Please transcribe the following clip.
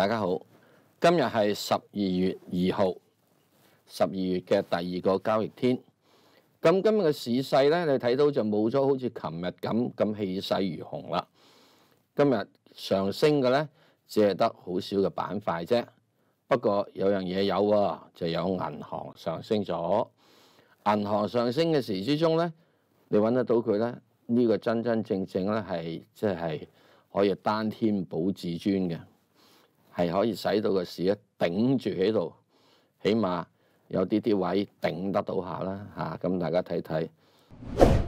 大家好，今日系十二月二号，十二月嘅第二个交易天。咁今日嘅市势咧，你睇到就冇咗好似琴日咁咁气势如虹啦。今日上升嘅咧，只系得好少嘅板块啫。不过有样嘢有喎，就有银行上升咗。银行上升嘅时之中咧，你揾得到佢咧？呢个真真正正咧，系即系可以单天保自尊嘅。係可以使到個市咧頂住喺度，起碼有啲啲位頂得到下啦嚇，咁大家睇睇。